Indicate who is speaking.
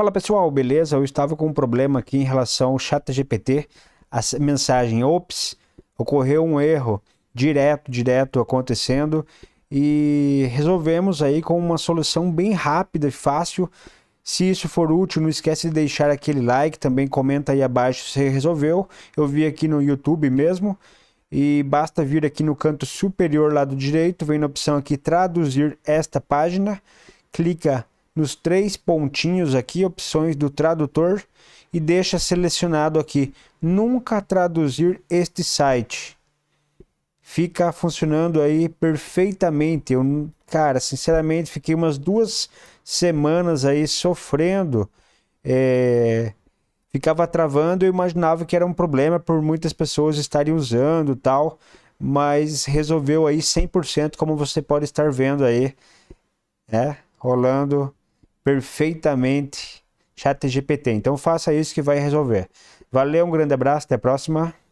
Speaker 1: Fala pessoal, beleza? Eu estava com um problema aqui em relação ao ChatGPT. A mensagem Ops, ocorreu um erro direto, direto acontecendo e resolvemos aí com uma solução bem rápida e fácil. Se isso for útil, não esquece de deixar aquele like, também comenta aí abaixo se resolveu. Eu vi aqui no YouTube mesmo e basta vir aqui no canto superior lado direito, vem na opção aqui traduzir esta página, clica nos três pontinhos aqui, opções do tradutor e deixa selecionado aqui, nunca traduzir este site. Fica funcionando aí perfeitamente. Eu, cara, sinceramente, fiquei umas duas semanas aí sofrendo. É... Ficava travando, eu imaginava que era um problema por muitas pessoas estarem usando tal, mas resolveu aí 100%, como você pode estar vendo aí, é Rolando perfeitamente ChatGPT. Então faça isso que vai resolver. Valeu, um grande abraço, até a próxima.